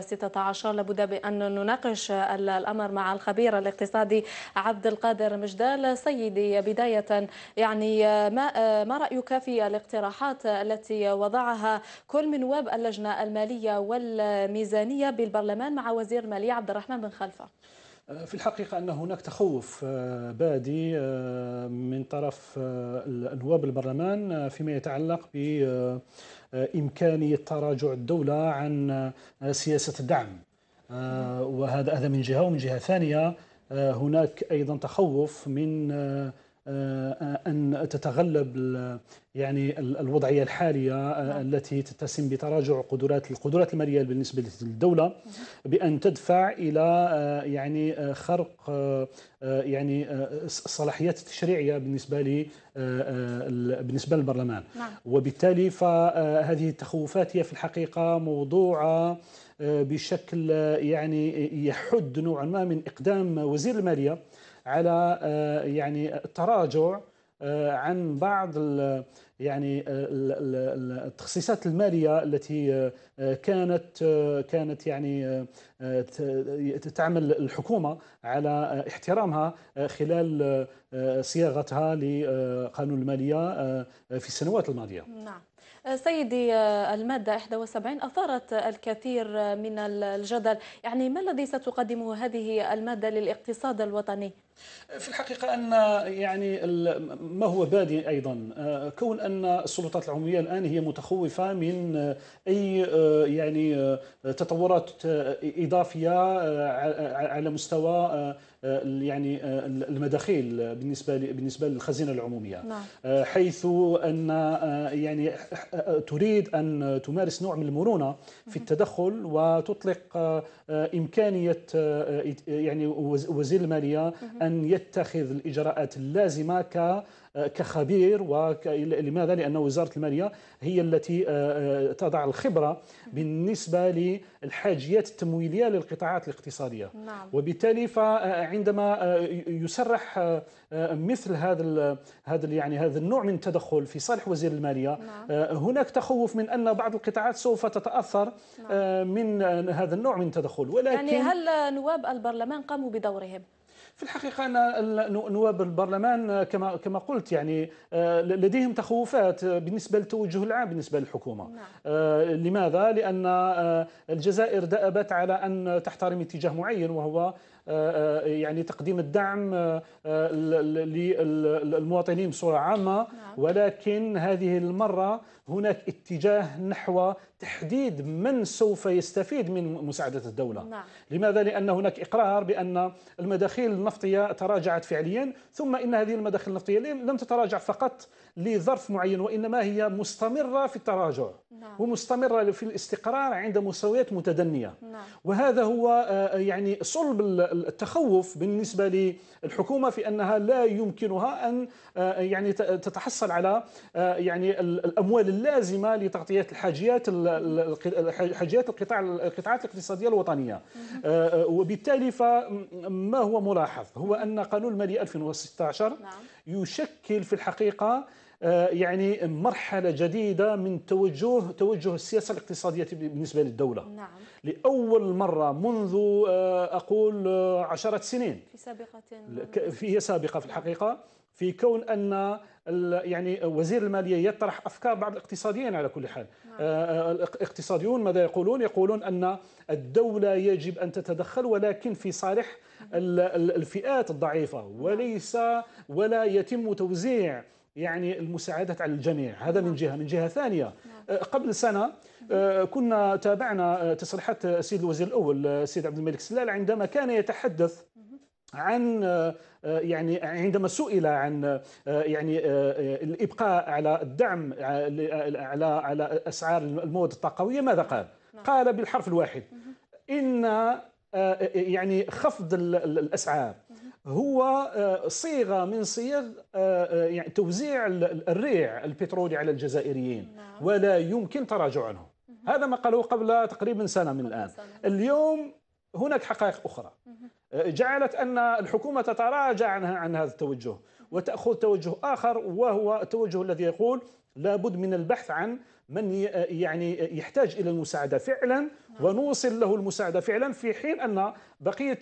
16 لابد بأن نناقش الأمر مع الخبير الاقتصادي عبد القادر مجدال سيدي بداية يعني ما, ما رأيك في الاقتراحات التي وضعها كل من واب اللجنة المالية والميزانية بالبرلمان مع وزير المالية عبد الرحمن بن خلفة في الحقيقة أن هناك تخوف آه، بادي آه، من طرف نواب آه، البرلمان فيما يتعلق ب آه، إمكانية تراجع الدولة عن آه، سياسة الدعم آه، وهذا هذا من جهة ومن جهة ثانية هناك أيضا تخوف من آه، آه، ان تتغلب يعني الوضعيه الحاليه آه، نعم. التي تتسم بتراجع قدرات القدرات الماليه بالنسبه للدوله بان تدفع الى يعني خرق يعني الصلاحيات التشريعيه بالنسبه بالنسبه للبرلمان نعم. وبالتالي فهذه التخوفات هي في الحقيقه موضوعه بشكل يعني يحد نوعا ما من اقدام وزير الماليه على آه، يعني التراجع آه، عن بعض يعني آه، التخصيصات الماليه التي كانت كانت يعني تعمل الحكومه على احترامها خلال صياغتها لقانون الماليه في السنوات الماضيه. نعم. سيدي آه، المادة 71 أثارت الكثير آه، من الجدل يعني ما الذي ستقدمه هذه المادة للاقتصاد الوطني؟ في الحقيقة أن يعني ما هو بادئ أيضا آه، كون أن السلطات العمومية الآن هي متخوفة من أي يعني تطورات إضافية على مستوى آه، يعني آه، المداخيل بالنسبه بالنسبه للخزينه العموميه نعم. آه، حيث ان يعني تريد ان تمارس نوع من المرونه في التدخل وتطلق امكانيه يعني وزير الماليه ان يتخذ الاجراءات اللازمه ك كخبير ولماذا؟ لأن وزارة المالية هي التي تضع الخبرة بالنسبة الحاجيات التمويليه للقطاعات الاقتصاديه نعم. وبالتالي فعندما آه، يسرح آه، مثل هذا هذا يعني هذا النوع من التدخل في صالح وزير الماليه نعم. آه، هناك تخوف من ان بعض القطاعات سوف تتاثر نعم. من هذا النوع من التدخل ولكن يعني هل نواب البرلمان قاموا بدورهم في الحقيقة أن نواب البرلمان كما كما قلت يعني آه، لديهم تخوفات بالنسبة للتوجه العام بالنسبة للحكومة نعم. آه، لماذا؟ لأن آه، الجزائر دأبت على أن تحترم اتجاه معين وهو آه، آه، يعني تقديم الدعم آه، للمواطنين بصوره عامه نعم. ولكن هذه المره هناك اتجاه نحو تحديد من سوف يستفيد من مساعدة الدولة نعم. لماذا؟ لأن هناك إقرار بأن المداخيل النفطية تراجعت فعليا ثم إن هذه المداخيل النفطية لم تتراجع فقط لظرف معين وإنما هي مستمرة في التراجع نعم. ومستمرة في الاستقرار عند مستويات متدنية نعم. وهذا هو يعني صلب التخوف بالنسبه للحكومه في انها لا يمكنها ان آه، يعني تتحصل على آه، يعني الاموال اللازمه لتغطيه الحاجيات حاجيات القطاع القطاعات الاقتصاديه الوطنيه آه، وبالتالي فما هو ملاحظ هو ان قانون المالي 2016 نعم. يشكل في الحقيقه آه، يعني مرحله جديده من توجه توجه السياسه الاقتصاديه بالنسبه للدوله نعم. لاول مره منذ آه، اقول آه، عشرة سنين في سابقه في هي سابقه في الحقيقه في كون ان يعني وزير الماليه يطرح افكار بعض الاقتصاديين على كل حال نعم. الاقتصاديون ماذا يقولون يقولون ان الدوله يجب ان تتدخل ولكن في صالح نعم. الفئات الضعيفه نعم. وليس ولا يتم توزيع يعني المساعدات على الجميع هذا من جهة من جهة ثانية نعم. آه، قبل سنة آه، كنا تابعنا آه، تصريحات السيد الوزير الأول السيد عبد الملك سلال عندما كان يتحدث عن يعني عندما سئل عن يعني الابقاء على الدعم على على اسعار المواد الطاقويه ماذا قال؟ نعم. قال بالحرف الواحد ان يعني خفض الاسعار هو آه، صيغه من صيغ آه، آه، يعني توزيع الريع البترولي على الجزائريين نعم. ولا يمكن تراجع عنه هذا ما قالوه قبل تقريبا سنه من الان اليوم هناك حقائق اخرى جعلت ان الحكومه تتراجع عن هذا التوجه وتاخذ توجه اخر وهو التوجه الذي يقول لابد من البحث عن من يعني يحتاج الى المساعده فعلا نعم. ونوصل له المساعده فعلا في حين ان بقيه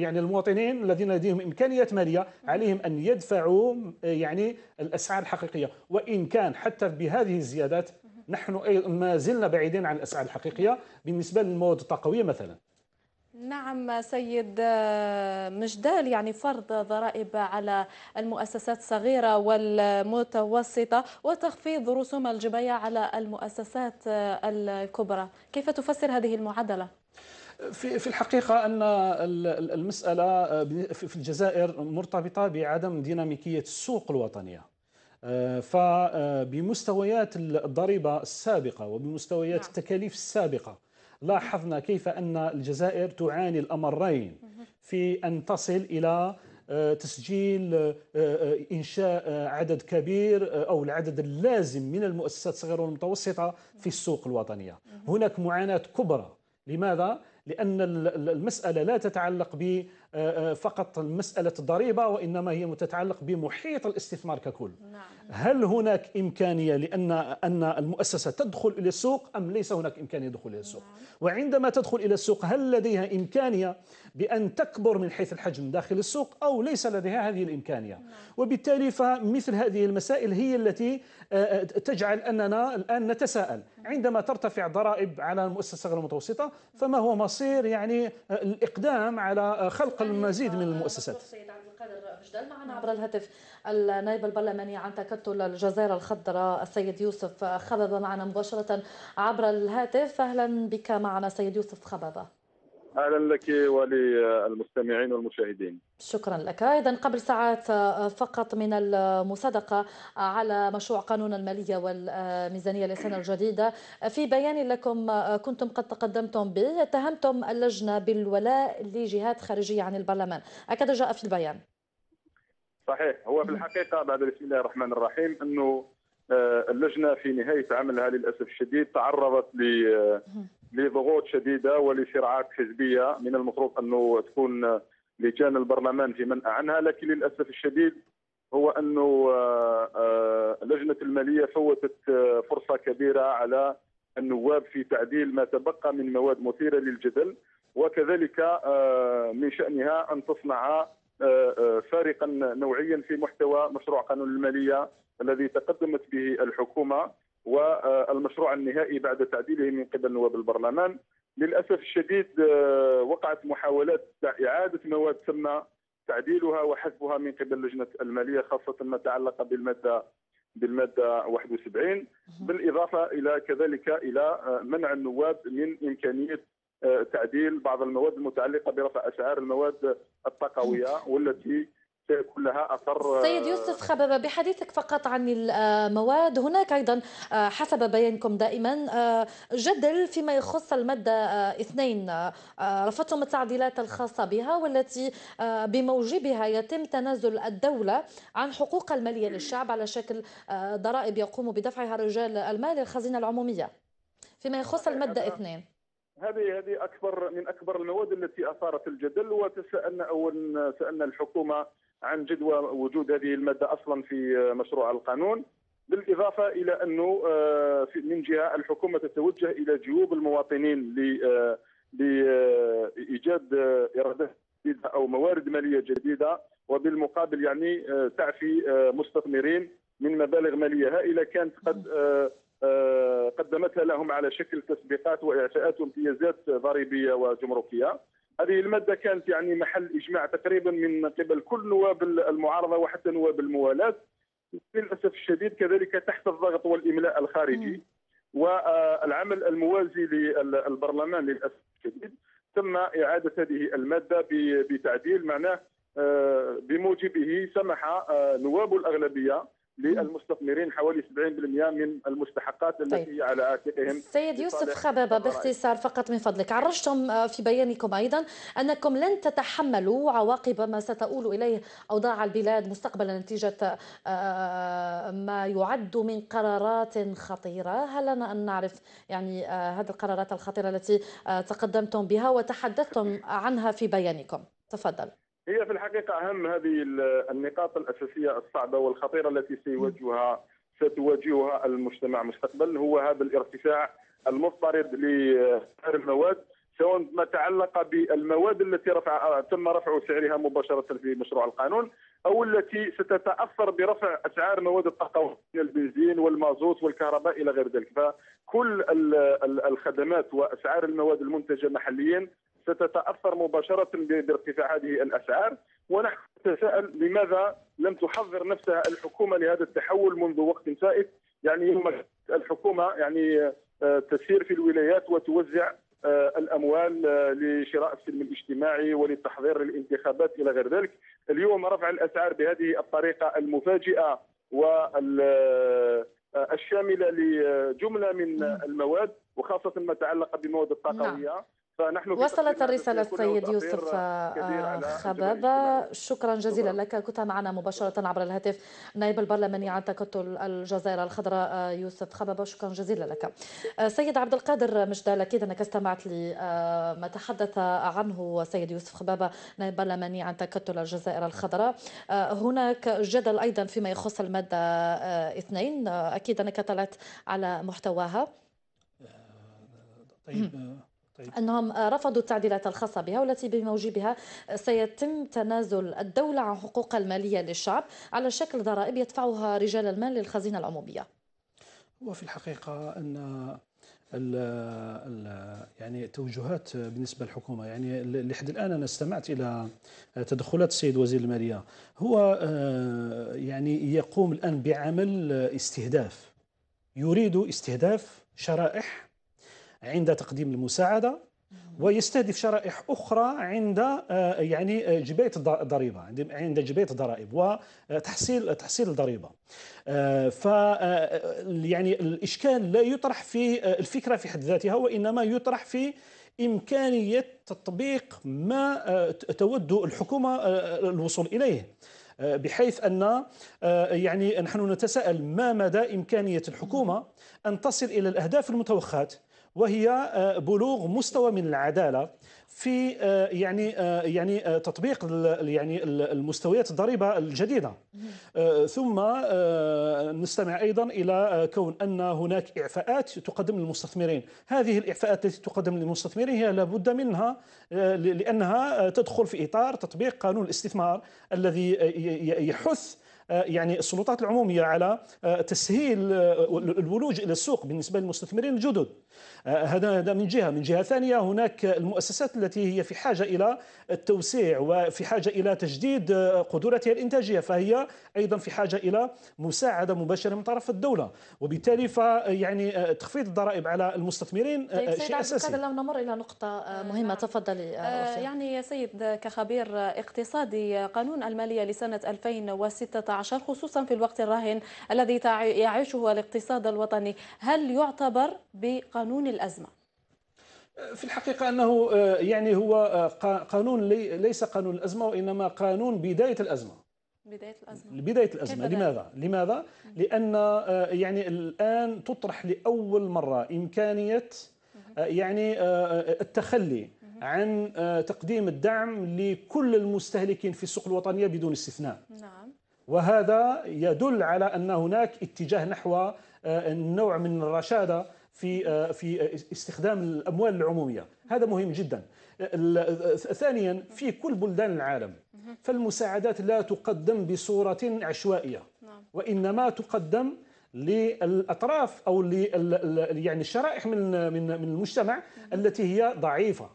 يعني المواطنين الذين لديهم امكانيات ماليه نعم. عليهم ان يدفعوا يعني الاسعار الحقيقيه وان كان حتى بهذه الزيادات نحن ما زلنا بعيدين عن الاسعار الحقيقيه بالنسبه للمواد الطاقويه مثلا نعم سيد آه، مجدال يعني فرض ضرائب على المؤسسات الصغيرة والمتوسطة وتخفيض رسوم الجباية على المؤسسات آه، الكبرى كيف تفسر هذه المعادلة؟ في في الحقيقة أن المسألة آه، في الجزائر مرتبطة بعدم ديناميكية السوق الوطنية فبمستويات الضريبة السابقة وبمستويات نعم. التكاليف السابقة لاحظنا كيف أن الجزائر تعاني الأمرين في أن تصل إلى آه، تسجيل آه، آه، إنشاء عدد كبير أو العدد اللازم من المؤسسات الصغيرة والمتوسطة في السوق الوطنية هناك معاناة كبرى لماذا؟ لأن المسألة لا تتعلق ب آه، آه، فقط مسألة الضريبة وإنما هي متتعلق بمحيط الاستثمار ككل نعم. هل هناك إمكانية لأن أن المؤسسة تدخل إلى السوق أم ليس هناك إمكانية دخول إلى السوق نعم. وعندما تدخل إلى السوق هل لديها إمكانية بأن تكبر من حيث الحجم داخل السوق أو ليس لديها هذه الإمكانية نعم. وبالتالي فمثل هذه المسائل هي التي آه، تجعل أننا الآن نتساءل نعم. عندما ترتفع ضرائب على المؤسسة غير المتوسطة فما هو مصير يعني الإقدام على خلق ننتقل مزيد من المؤسسات السيد عبد القادر معنا عبر الهاتف النائب البرلماني عن تكتل الجزائر الخضراء السيد يوسف خببه معنا مباشره عبر الهاتف اهلا بك معنا سيد يوسف خببه اهلا لك وللمستمعين والمشاهدين شكرا لك ايضا قبل ساعات فقط من المصادقه على مشروع قانون الماليه والميزانيه للسنه الجديده في بيان لكم كنتم قد تقدمتم به اتهمتم اللجنه بالولاء لجهات خارجيه عن البرلمان هكذا جاء في البيان صحيح هو في الحقيقه بعد بسم الله الرحمن الرحيم انه آه، اللجنه في نهايه عملها للاسف الشديد تعرضت ل آه، لضغوط شديده ولصراعات حزبيه من المفروض انه تكون لجان البرلمان في منأى عنها لكن للاسف الشديد هو انه آه، آه، لجنه الماليه فوتت آه، فرصه كبيره على النواب في تعديل ما تبقى من مواد مثيره للجدل وكذلك من شانها ان تصنع فارقا نوعيا في محتوى مشروع قانون الماليه الذي تقدمت به الحكومه والمشروع النهائي بعد تعديله من قبل نواب البرلمان للاسف الشديد آه، وقعت محاولات اعاده مواد تم تعديلها وحذفها من قبل لجنه الماليه خاصه ما تعلق بالماده بالماده 71 بالاضافه الى كذلك الى آه، منع النواب من امكانيه آه، تعديل بعض المواد المتعلقه برفع اسعار المواد الطاقويه والتي كلها اثر سيد يوسف آه، خبب بحديثك فقط عن المواد هناك ايضا آه، حسب بيانكم دائما آه، جدل فيما يخص الماده اثنين رفضتم التعديلات الخاصه بها والتي بموجبها يتم تنازل الدوله عن حقوق الماليه للشعب على شكل ضرائب يقوم بدفعها رجال المال للخزينه العموميه فيما يخص الماده اثنين هذه هذه اكبر من اكبر المواد التي اثارت الجدل وتسالنا او سالنا الحكومه عن جدوى وجود هذه الماده اصلا في مشروع القانون بالاضافه الى انه آه، من جهه الحكومه تتوجه الى جيوب المواطنين لايجاد آه، آه، إرادة جديده او موارد ماليه جديده وبالمقابل يعني تعفي مستثمرين من مبالغ ماليه هائله كانت قد قدمتها لهم على شكل تسبيقات واعفاءات وامتيازات ضريبيه وجمركيه هذه الماده كانت يعني محل اجماع تقريبا من قبل كل نواب المعارضه وحتى نواب الموالاه للاسف الشديد كذلك تحت الضغط والاملاء الخارجي والعمل الموازي للبرلمان للاسف الشديد تم اعاده هذه الماده بتعديل معناه آه، بموجبه سمح آه، نواب الاغلبيه للمستثمرين حوالي 70% من المستحقات التي طيب. على عاتقهم سيد يوسف خبابة باختصار فقط من فضلك عرجتم آه، في بيانكم أيضا أنكم لن تتحملوا عواقب ما ستؤول إليه أوضاع البلاد مستقبلا نتيجة آه، آه، ما يعد من قرارات خطيرة هل لنا أن نعرف يعني هذه القرارات الخطيرة التي تقدمتم بها وتحدثتم عنها في بيانكم تفضل هي في الحقيقة أهم هذه النقاط الأساسية الصعبة والخطيرة التي سيواجهها ستواجهها المجتمع مستقبلا هو هذا الارتفاع المضطرد لسعر المواد سواء ما تعلق بالمواد التي رفع تم رفع سعرها مباشرة في مشروع القانون أو التي ستتأثر برفع أسعار مواد الطاقة البنزين والمازوت والكهرباء إلى غير ذلك فكل الخدمات وأسعار المواد المنتجة محليا ستتاثر مباشره بارتفاع هذه الاسعار ونحن نتساءل لماذا لم تحضر نفسها الحكومه لهذا التحول منذ وقت سائد يعني يوم الحكومه يعني آه، تسير في الولايات وتوزع آه، الاموال آه، لشراء السلم الاجتماعي وللتحضير للانتخابات الى غير ذلك اليوم رفع الاسعار بهذه الطريقه المفاجئه والشامله لجمله من نعم. المواد وخاصه ما تعلق بمواد الطاقويه نعم. فنحن وصلت الرسالة السيد يوسف آه، خبابة شكرا جزيلا شكرا. لك كنت معنا مباشرة عبر الهاتف نائب البرلماني عن تكتل الجزائر الخضراء آه، يوسف خبابة شكرا جزيلا لك آه، سيد عبد القادر مجدال أكيد أنك استمعت لما تحدث عنه سيد يوسف خبابة نائب برلماني عن تكتل الجزائر الخضراء هناك جدل أيضا فيما يخص المادة اثنين أكيد أنك طلعت على محتواها طيب طيب. أنهم رفضوا التعديلات الخاصة بها والتي بموجبها سيتم تنازل الدولة عن حقوقها المالية للشعب على شكل ضرائب يدفعها رجال المال للخزينة العمومية وفي الحقيقة أن ال ال يعني توجهات بالنسبه للحكومه يعني لحد الان انا استمعت الى تدخلات السيد وزير الماليه هو آه، يعني يقوم الان بعمل استهداف يريد استهداف شرائح عند تقديم المساعده ويستهدف شرائح اخرى عند آه، يعني آه، جبايه الضريبه عند جبايه الضرائب وتحصيل تحصيل الضريبه آه، ف يعني الاشكال لا يطرح في الفكره في حد ذاتها وانما يطرح في امكانيه تطبيق ما تود الحكومه الوصول اليه بحيث ان يعني نحن نتساءل ما مدى امكانيه الحكومه ان تصل الى الاهداف المتوخاه وهي آه، بلوغ مستوى من العداله في آه، يعني آه، يعني تطبيق يعني المستويات الضريبه الجديده ثم نستمع ايضا الى كون ان هناك اعفاءات تقدم للمستثمرين هذه الاعفاءات التي تقدم للمستثمرين هي لابد منها لانها تدخل في اطار تطبيق قانون الاستثمار الذي يحث يعني السلطات العموميه على تسهيل الولوج الى السوق بالنسبه للمستثمرين الجدد آه، هذا هذا من جهه، من جهه ثانيه هناك المؤسسات التي هي في حاجه الى التوسيع وفي حاجه الى تجديد قدراتها الانتاجيه فهي ايضا في حاجه الى مساعده مباشره من طرف الدوله، وبالتالي فيعني آه، تخفيض الضرائب على المستثمرين آه، طيب شيء اساسي. لو نمر الى نقطه مهمه نعم. تفضلي يعني يا سيد كخبير اقتصادي قانون الماليه لسنه 2016 خصوصا في الوقت الراهن الذي يعيشه الاقتصاد الوطني، هل يعتبر بقانون قانون الأزمة؟ في الحقيقة أنه آه، يعني هو آه، قانون ليس قانون الأزمة وإنما قانون بداية الأزمة بداية الأزمة بداية الأزمة لماذا؟ لماذا؟ لأن آه، يعني الآن تطرح لأول مرة إمكانية يعني التخلي عن تقديم الدعم لكل المستهلكين في السوق الوطنية بدون استثناء نعم وهذا يدل على أن هناك اتجاه نحو نوع من الرشادة في آه، في آه، استخدام الاموال العموميه هذا مهم جدا آه، ثانيا في كل بلدان العالم فالمساعدات لا تقدم بصوره عشوائيه نعم. وانما تقدم للاطراف او يعني الشرائح من من من المجتمع التي هي ضعيفه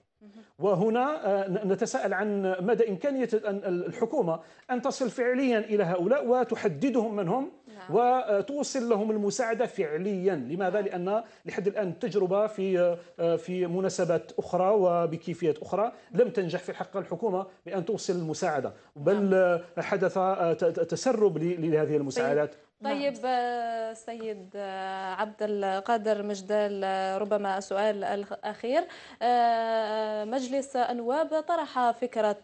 وهنا آه، نتساءل عن مدى إمكانية الحكومة أن تصل فعليا إلى هؤلاء وتحددهم من هم نعم. وتوصل لهم المساعدة فعليا لماذا؟ نعم. لأن لحد الآن التجربة في آه، في مناسبات أخرى وبكيفية أخرى لم تنجح في حق الحكومة بأن توصل المساعدة بل نعم. آه، حدث تسرب لهذه المساعدات نعم. طيب آه، سيد آه، عبد القادر مجدال آه، ربما السؤال الأخير مجلس النواب طرح فكرة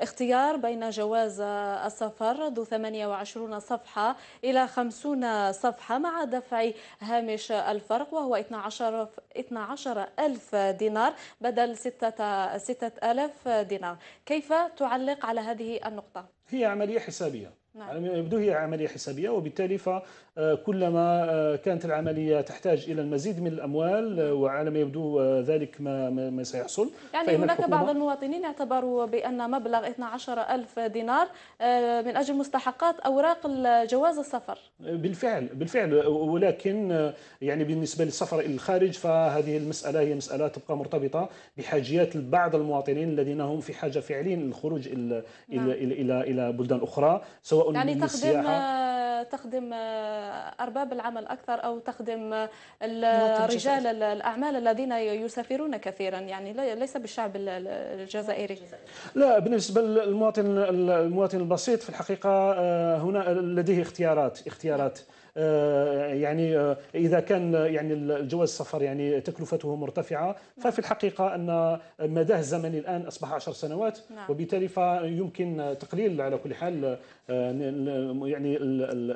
اختيار بين جواز السفر ذو 28 صفحة إلى 50 صفحة مع دفع هامش الفرق وهو 12 12 ألف دينار بدل 6 6000 دينار كيف تعلق على هذه النقطة؟ هي عملية حسابية نعم. على يبدو هي عملية حسابية وبالتالي فكلما آه، آه، كانت العملية تحتاج إلى المزيد من الأموال آه، نعم. وعلى ما يبدو ذلك ما, ما سيحصل يعني هناك بعض المواطنين اعتبروا بأن مبلغ 12 ألف دينار من أجل مستحقات أوراق جواز السفر بالفعل بالفعل ولكن يعني بالنسبة للسفر إلى الخارج فهذه المسألة هي مسألة تبقى مرتبطة بحاجيات بعض المواطنين الذين هم في حاجة فعليا للخروج إلى, نعم. إلى, إلى, إلى, إلى بلدان أخرى سواء يعني يعني تخدم آه، تخدم آه، ارباب العمل اكثر او تخدم آه، رجال الاعمال الذين يسافرون كثيرا يعني ليس بالشعب الجزائري لا بالنسبه للمواطن المواطن البسيط في الحقيقه هنا لديه اختيارات اختيارات آه، يعني آه، اذا كان آه، يعني الجواز السفر يعني تكلفته مرتفعه نعم. ففي الحقيقه ان مداه الزمني الان اصبح 10 سنوات نعم. وبالتالي فيمكن تقليل على كل حال يعني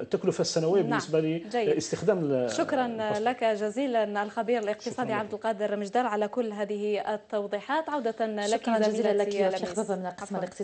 التكلفه السنويه نعم. بالنسبه لاستخدام شكرا لك جزيلا الخبير الاقتصادي عبد القادر مجدار على كل هذه التوضيحات عوده لك شكرا جزيلا لك شيخ من القسم الاقتصادي